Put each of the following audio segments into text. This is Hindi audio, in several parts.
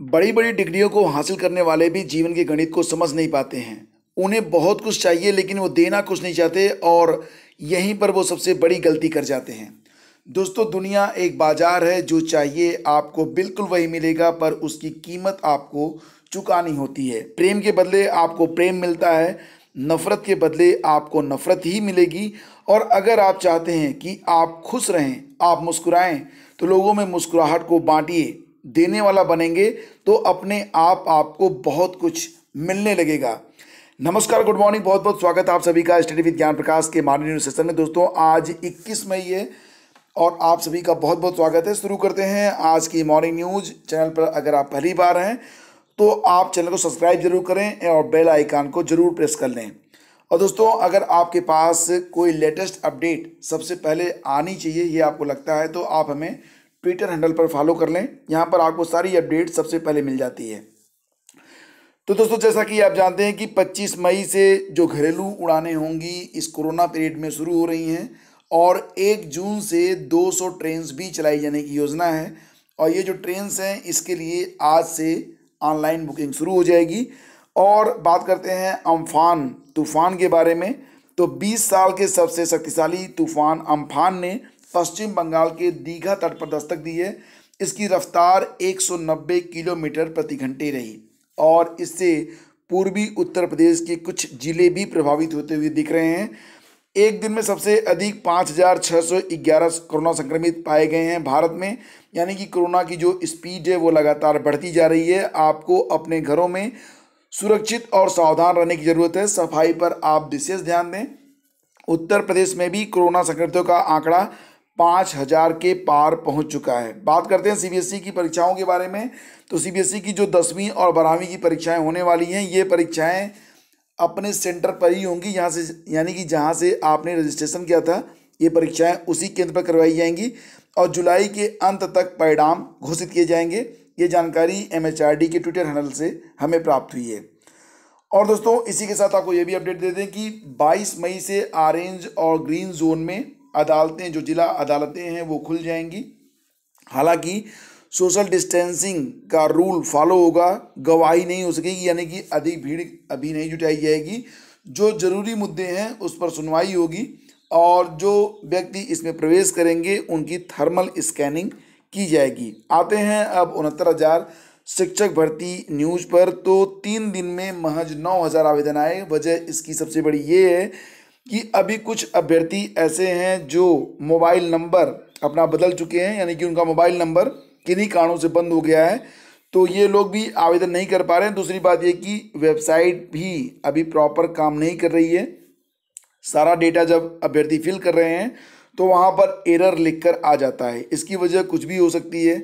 बड़ी बड़ी डिग्रियों को हासिल करने वाले भी जीवन के गणित को समझ नहीं पाते हैं उन्हें बहुत कुछ चाहिए लेकिन वो देना कुछ नहीं चाहते और यहीं पर वो सबसे बड़ी गलती कर जाते हैं दोस्तों दुनिया एक बाज़ार है जो चाहिए आपको बिल्कुल वही मिलेगा पर उसकी कीमत आपको चुकानी होती है प्रेम के बदले आपको प्रेम मिलता है नफ़रत के बदले आपको नफ़रत ही मिलेगी और अगर आप चाहते हैं कि आप खुश रहें आप मुस्कुराएं तो लोगों में मुस्कुराहट को बांटिए देने वाला बनेंगे तो अपने आप आपको बहुत कुछ मिलने लगेगा नमस्कार गुड मॉर्निंग बहुत बहुत स्वागत है आप सभी का स्टडी विद ज्ञान प्रकाश के मॉर्निंग न्यूज सेशन में दोस्तों आज 21 मई है और आप सभी का बहुत बहुत स्वागत है शुरू करते हैं आज की मॉर्निंग न्यूज चैनल पर अगर आप पहली बार हैं तो आप चैनल को सब्सक्राइब जरूर करें और बेल आइकान को जरूर प्रेस कर लें और दोस्तों अगर आपके पास कोई लेटेस्ट अपडेट सबसे पहले आनी चाहिए ये आपको लगता है तो आप हमें ट्विटर हैंडल पर फॉलो कर लें यहाँ पर आपको सारी अपडेट सबसे पहले मिल जाती है तो दोस्तों जैसा कि आप जानते हैं कि 25 मई से जो घरेलू उड़ानें होंगी इस कोरोना पीरियड में शुरू हो रही हैं और 1 जून से 200 ट्रेन्स भी चलाई जाने की योजना है और ये जो ट्रेन्स हैं इसके लिए आज से ऑनलाइन बुकिंग शुरू हो जाएगी और बात करते हैं अम्फान तूफ़ान के बारे में तो 20 साल के सबसे शक्तिशाली तूफ़ान अम्फान ने पश्चिम बंगाल के दीघा तट पर दस्तक दी है इसकी रफ्तार 190 किलोमीटर प्रति घंटे रही और इससे पूर्वी उत्तर प्रदेश के कुछ जिले भी प्रभावित होते हुए दिख रहे हैं एक दिन में सबसे अधिक 5,611 कोरोना संक्रमित पाए गए हैं भारत में यानी कि कोरोना की जो स्पीड है वो लगातार बढ़ती जा रही है आपको अपने घरों में सुरक्षित और सावधान रहने की ज़रूरत है सफाई पर आप विशेष ध्यान दें उत्तर प्रदेश में भी कोरोना संक्रमितों का आंकड़ा पाँच हज़ार के पार पहुंच चुका है बात करते हैं सीबीएसई e की परीक्षाओं के बारे में तो सीबीएसई e की जो दसवीं और बारहवीं की परीक्षाएं होने वाली हैं ये परीक्षाएं अपने सेंटर पर ही होंगी यहाँ से यानी कि जहाँ से आपने रजिस्ट्रेशन किया था ये परीक्षाएं उसी केंद्र पर करवाई जाएंगी और जुलाई के अंत तक परिणाम घोषित किए जाएंगे ये जानकारी एम के ट्विटर हैंडल से हमें प्राप्त हुई है और दोस्तों इसी के साथ आपको ये भी अपडेट दे दें कि 22 मई से ऑरेंज और ग्रीन जोन में अदालतें जो जिला अदालतें हैं वो खुल जाएंगी हालांकि सोशल डिस्टेंसिंग का रूल फॉलो होगा गवाही नहीं हो सकेगी यानी कि अधिक भीड़ अभी नहीं जुटाई जाएगी जो जरूरी मुद्दे हैं उस पर सुनवाई होगी और जो व्यक्ति इसमें प्रवेश करेंगे उनकी थर्मल स्कैनिंग की जाएगी आते हैं अब उनहत्तर हज़ार शिक्षक भर्ती न्यूज पर तो तीन दिन में महज नौ हज़ार आवेदन आए वजह इसकी सबसे बड़ी ये है कि अभी कुछ अभ्यर्थी ऐसे हैं जो मोबाइल नंबर अपना बदल चुके हैं यानी कि उनका मोबाइल नंबर किन्हीं कारणों से बंद हो गया है तो ये लोग भी आवेदन नहीं कर पा रहे हैं दूसरी बात ये कि वेबसाइट भी अभी प्रॉपर काम नहीं कर रही है सारा डेटा जब अभ्यर्थी फिल कर रहे हैं तो वहाँ पर एरर लिख कर आ जाता है इसकी वजह कुछ भी हो सकती है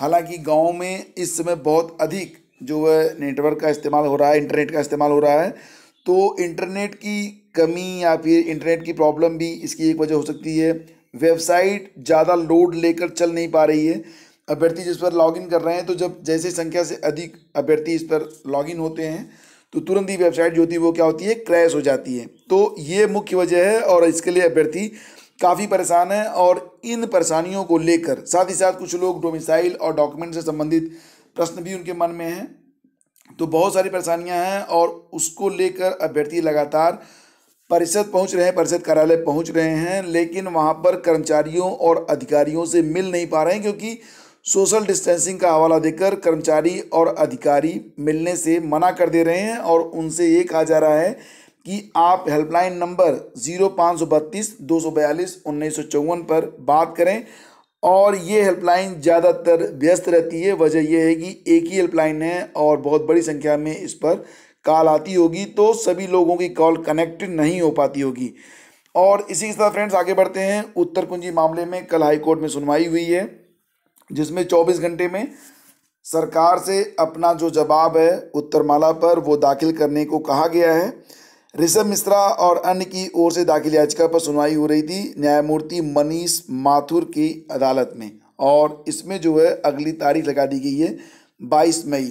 हालांकि गाँव में इस समय बहुत अधिक जो है नेटवर्क का इस्तेमाल हो रहा है इंटरनेट का इस्तेमाल हो रहा है तो इंटरनेट की कमी या फिर इंटरनेट की प्रॉब्लम भी इसकी एक वजह हो सकती है वेबसाइट ज़्यादा लोड लेकर चल नहीं पा रही है अभ्यर्थी जिस पर लॉगिन कर रहे हैं तो जब जैसे संख्या से अधिक अभ्यर्थी इस पर लॉगिन होते हैं तो तुरंत ही वेबसाइट जो होती है वो क्या होती है क्रैश हो जाती है तो ये मुख्य वजह है और इसके लिए अभ्यर्थी काफ़ी परेशान है और इन परेशानियों को लेकर साथ ही साथ कुछ लोग डोमिसाइल और डॉक्यूमेंट से संबंधित प्रश्न भी उनके मन में हैं तो बहुत सारी परेशानियां हैं और उसको लेकर अभ्यर्थी लगातार परिषद पहुंच रहे हैं परिषद कार्यालय पहुंच रहे हैं लेकिन वहां पर कर्मचारियों और अधिकारियों से मिल नहीं पा रहे हैं क्योंकि सोशल डिस्टेंसिंग का हवाला देकर कर्मचारी और अधिकारी मिलने से मना कर दे रहे हैं और उनसे ये कहा जा रहा है कि आप हेल्पलाइन नंबर ज़ीरो पाँच सौ बत्तीस दो सौ बयालीस उन्नीस सौ चौवन पर बात करें और ये हेल्पलाइन ज़्यादातर व्यस्त रहती है वजह यह है कि एक ही हेल्पलाइन है और बहुत बड़ी संख्या में इस पर कॉल आती होगी तो सभी लोगों की कॉल कनेक्ट नहीं हो पाती होगी और इसी के साथ फ्रेंड्स आगे बढ़ते हैं उत्तर कुंजी मामले में कल हाईकोर्ट में सुनवाई हुई है जिसमें चौबीस घंटे में सरकार से अपना जो जवाब है उत्तरमाला पर वो दाखिल करने को कहा गया है ऋषभ मिश्रा और अन्य की ओर से दाखिल याचिका पर सुनवाई हो रही थी न्यायमूर्ति मनीष माथुर की अदालत में और इसमें जो है अगली तारीख लगा दी गई है बाईस मई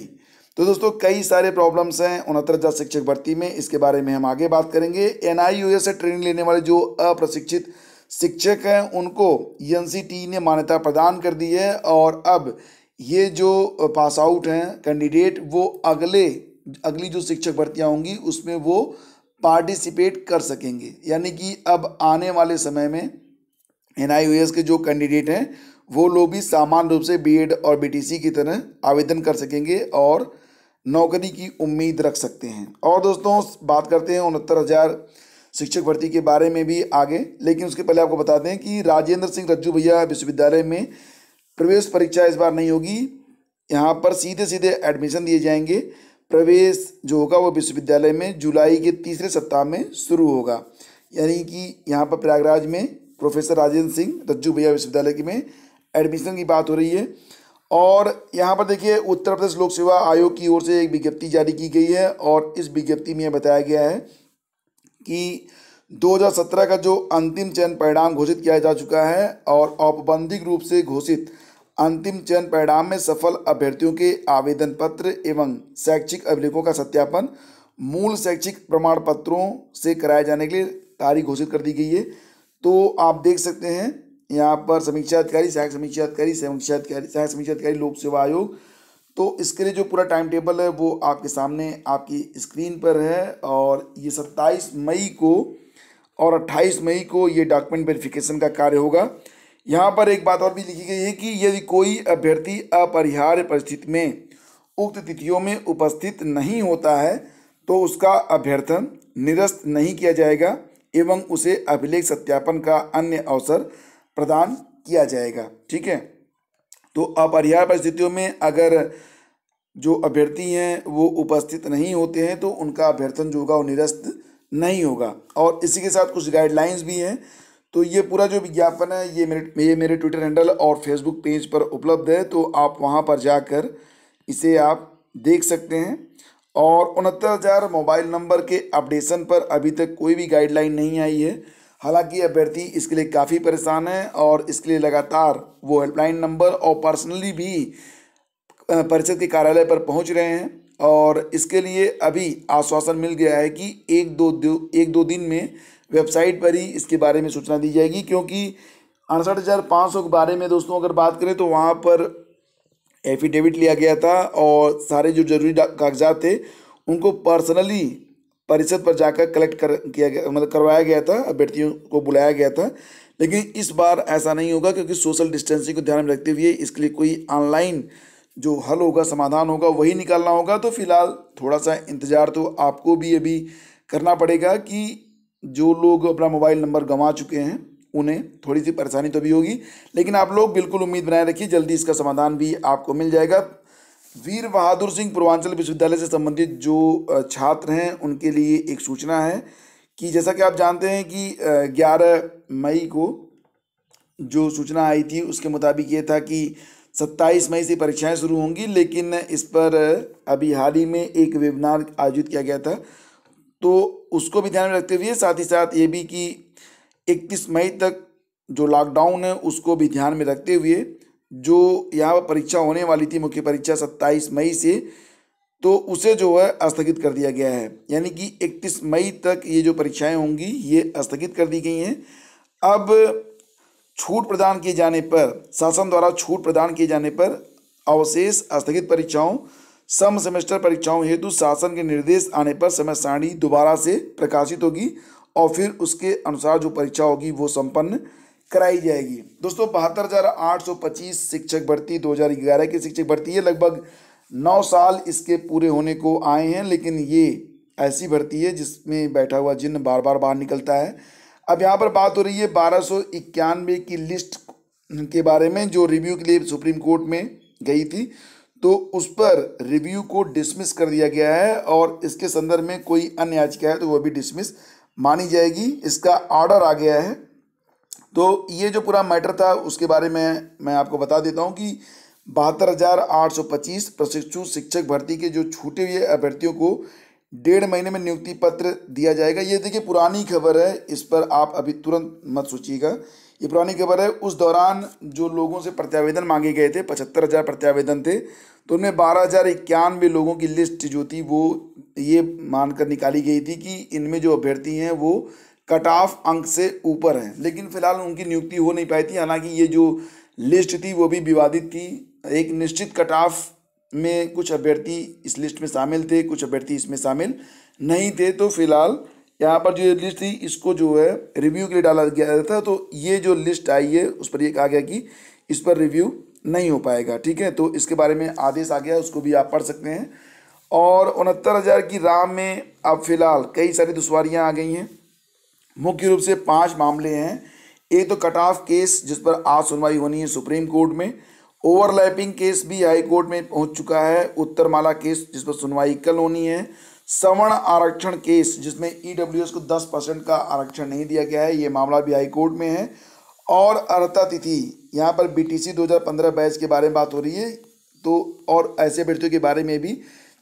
तो दोस्तों कई सारे प्रॉब्लम्स हैं उनहत्तर हज़ार शिक्षक भर्ती में इसके बारे में हम आगे बात करेंगे एन से ट्रेनिंग लेने वाले जो अप्रशिक्षित शिक्षक हैं उनको एन ने मान्यता प्रदान कर दी है और अब ये जो पास आउट हैं कैंडिडेट वो अगले अगली जो शिक्षक भर्तियाँ होंगी उसमें वो पार्टिसिपेट कर सकेंगे यानी कि अब आने वाले समय में एन के जो कैंडिडेट हैं वो लोग भी सामान्य रूप से बीएड और बीटीसी की तरह आवेदन कर सकेंगे और नौकरी की उम्मीद रख सकते हैं और दोस्तों बात करते हैं उनहत्तर हज़ार शिक्षक भर्ती के बारे में भी आगे लेकिन उसके पहले आपको बता दें कि राजेंद्र सिंह रज्जू भैया विश्वविद्यालय में प्रवेश परीक्षा इस बार नहीं होगी यहाँ पर सीधे सीधे एडमिशन दिए जाएंगे प्रवेश जो होगा वो विश्वविद्यालय में जुलाई के तीसरे सप्ताह में शुरू होगा यानी कि यहाँ पर प्रयागराज में प्रोफेसर राजेंद्र सिंह रज्जू भैया विश्वविद्यालय के में एडमिशन की बात हो रही है और यहाँ पर देखिए उत्तर प्रदेश लोक सेवा आयोग की ओर से एक विज्ञप्ति जारी की गई है और इस विज्ञप्ति में बताया गया है कि 2017 का जो अंतिम चयन परिणाम घोषित किया जा चुका है और औपबंधिक रूप से घोषित अंतिम चयन परिणाम में सफल अभ्यर्थियों के आवेदन पत्र एवं शैक्षिक अभिलेखों का सत्यापन मूल शैक्षिक प्रमाण पत्रों से कराए जाने के लिए तारीख घोषित कर दी गई है तो आप देख सकते हैं यहाँ पर समीक्षा अधिकारी सहायक समीक्षा अधिकारी समीक्षा अधिकारी सहायक समीक्षा अधिकारी लोक सेवा आयोग तो इसके लिए जो पूरा टाइम टेबल है वो आपके सामने आपकी स्क्रीन पर है और ये सत्ताईस मई को और अट्ठाईस मई को ये डॉक्यूमेंट वेरिफिकेशन का कार्य होगा यहाँ पर एक बात और भी लिखी गई है कि यदि कोई अभ्यर्थी अपरिहार्य परिस्थिति में उक्त तिथियों में उपस्थित नहीं होता है तो उसका अभ्यर्थन निरस्त नहीं किया जाएगा एवं उसे अभिलेख सत्यापन का अन्य अवसर प्रदान किया जाएगा ठीक है तो अपरिहार परिस्थितियों में अगर जो अभ्यर्थी हैं वो उपस्थित नहीं होते हैं तो उनका अभ्यर्थन जो होगा वो निरस्त नहीं होगा और इसी के साथ कुछ गाइडलाइंस भी हैं तो ये पूरा जो विज्ञापन है ये मेरे ये मेरे ट्विटर हैंडल और फेसबुक पेज पर उपलब्ध है तो आप वहाँ पर जाकर इसे आप देख सकते हैं और उनहत्तर हज़ार मोबाइल नंबर के अपडेशन पर अभी तक कोई भी गाइडलाइन नहीं आई है हालांकि अभ्यर्थी इसके लिए काफ़ी परेशान है और इसके लिए लगातार वो हेल्पलाइन नंबर और पर्सनली भी परिषद के कार्यालय पर पहुंच रहे हैं और इसके लिए अभी आश्वासन मिल गया है कि एक दो दो एक दो दिन में वेबसाइट पर ही इसके बारे में सूचना दी जाएगी क्योंकि अड़सठ हज़ार पाँच सौ के बारे में दोस्तों अगर बात करें तो वहाँ पर एफिडेविट लिया गया था और सारे जो जरूरी कागजात थे उनको पर्सनली परिषद पर जाकर कलेक्ट कर किया गया मतलब करवाया गया था अभ्यर्थियों को बुलाया गया था लेकिन इस बार ऐसा नहीं होगा क्योंकि सोशल डिस्टेंसिंग को ध्यान में रखते हुए इसके लिए कोई ऑनलाइन जो हल होगा समाधान होगा वही निकालना होगा तो फिलहाल थोड़ा सा इंतज़ार तो आपको भी अभी करना पड़ेगा कि जो लोग अपना मोबाइल नंबर गंवा चुके हैं उन्हें थोड़ी सी परेशानी तो भी होगी लेकिन आप लोग बिल्कुल उम्मीद बनाए रखिए जल्दी इसका समाधान भी आपको मिल जाएगा वीर बहादुर सिंह पूर्वांचल विश्वविद्यालय से संबंधित जो छात्र हैं उनके लिए एक सूचना है कि जैसा कि आप जानते हैं कि ग्यारह मई को जो सूचना आई थी उसके मुताबिक ये था कि सत्ताईस मई से परीक्षाएं शुरू होंगी लेकिन इस पर अभी हाल ही में एक वेबिनार आयोजित किया गया था तो उसको भी ध्यान में रखते हुए साथ ही साथ ये भी कि इकतीस मई तक जो लॉकडाउन है उसको भी ध्यान में रखते हुए जो यहाँ पर परीक्षा होने वाली थी मुख्य परीक्षा सत्ताईस मई से तो उसे जो है स्थगित कर दिया गया है यानी कि इकतीस मई तक ये जो परीक्षाएं होंगी ये स्थगित कर दी गई हैं अब छूट प्रदान किए जाने पर शासन द्वारा छूट प्रदान किए जाने पर अवशेष स्थगित परीक्षाओं सम सेमेस्टर परीक्षाओं हेतु शासन के निर्देश आने पर समय सारणी दोबारा से प्रकाशित होगी और फिर उसके अनुसार जो परीक्षा होगी वो संपन्न कराई जाएगी दोस्तों बहत्तर हज़ार आठ सौ पच्चीस शिक्षक भर्ती दो हज़ार ग्यारह की शिक्षक भर्ती है लगभग नौ साल इसके पूरे होने को आए हैं लेकिन ये ऐसी भर्ती है जिसमें बैठा हुआ जिन बार बार बाहर निकलता है अब यहाँ पर बात हो रही है बारह सौ इक्यानवे की लिस्ट के बारे में जो रिव्यू के लिए सुप्रीम कोर्ट में गई थी तो उस पर रिव्यू को डिसमिस कर दिया गया है और इसके संदर्भ में कोई अन्य याचिका है तो वह भी डिसमिस मानी जाएगी इसका ऑर्डर आ गया है तो ये जो पूरा मैटर था उसके बारे में मैं आपको बता देता हूँ कि बहत्तर हज़ार आठ सौ पच्चीस प्रशिक्षु शिक्षक भर्ती के जो छूटे हुए अभ्यर्थियों को डेढ़ महीने में नियुक्ति पत्र दिया जाएगा ये देखिए पुरानी खबर है इस पर आप अभी तुरंत मत सोचिएगा ये पुरानी खबर है उस दौरान जो लोगों से प्रत्यावेदन मांगे गए थे पचहत्तर हज़ार प्रत्यावेदन थे तो उनमें बारह हज़ार इक्यानवे लोगों की लिस्ट जो थी वो ये मानकर निकाली गई थी कि इनमें जो अभ्यर्थी हैं वो कट ऑफ अंक से ऊपर हैं लेकिन फिलहाल उनकी नियुक्ति हो नहीं पाई थी हालांकि ये जो लिस्ट थी वो भी विवादित थी एक निश्चित कट ऑफ में कुछ अभ्यर्थी इस लिस्ट में शामिल थे कुछ अभ्यर्थी इसमें शामिल नहीं थे तो फिलहाल यहाँ पर जो लिस्ट थी इसको जो है रिव्यू के लिए डाला गया था तो ये जो लिस्ट आई है उस पर ये कहा गया कि इस पर रिव्यू नहीं हो पाएगा ठीक है तो इसके बारे में आदेश आ गया उसको भी आप पढ़ सकते हैं और उनहत्तर हज़ार की राह में अब फिलहाल कई सारी दुशारियाँ आ गई हैं मुख्य रूप से पांच मामले हैं एक तो कट ऑफ केस जिस पर आज सुनवाई होनी है सुप्रीम कोर्ट में ओवरलैपिंग केस भी हाई कोर्ट में पहुंच चुका है उत्तरमाला केस जिस पर सुनवाई कल होनी है सवर्ण आरक्षण केस जिसमें ई e को 10 परसेंट का आरक्षण नहीं दिया गया है ये मामला भी हाई कोर्ट में है और अर्ता तिथि यहाँ पर बीटीसी 2015 बैच के बारे में बात हो रही है तो और ऐसे अभ्यर्थियों के बारे में भी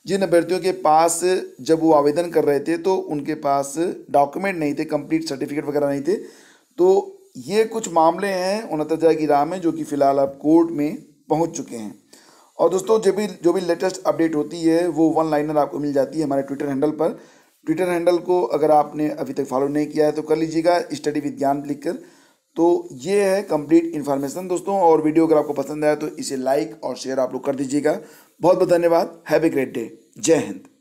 जिन अभ्यर्थियों के पास जब वो आवेदन कर रहे थे तो उनके पास डॉक्यूमेंट नहीं थे कंप्लीट सर्टिफिकेट वगैरह नहीं थे तो ये कुछ मामले हैं उनहत्तर हज़ार की राह में जो कि फ़िलहाल अब कोर्ट में पहुंच चुके हैं और दोस्तों जो भी जो भी लेटेस्ट अपडेट होती है वो वन लाइनर आपको मिल जाती है हमारे ट्विटर हैंडल पर ट्विटर हैंडल को अगर आपने अभी तक फॉलो नहीं किया है तो कर लीजिएगा स्टडी विद ज्ञान लिखकर तो ये है कंप्लीट इन्फॉर्मेशन दोस्तों और वीडियो अगर आपको पसंद आया तो इसे लाइक और शेयर आप लोग कर दीजिएगा बहुत बहुत धन्यवाद हैवे ग्रेट डे जय हिंद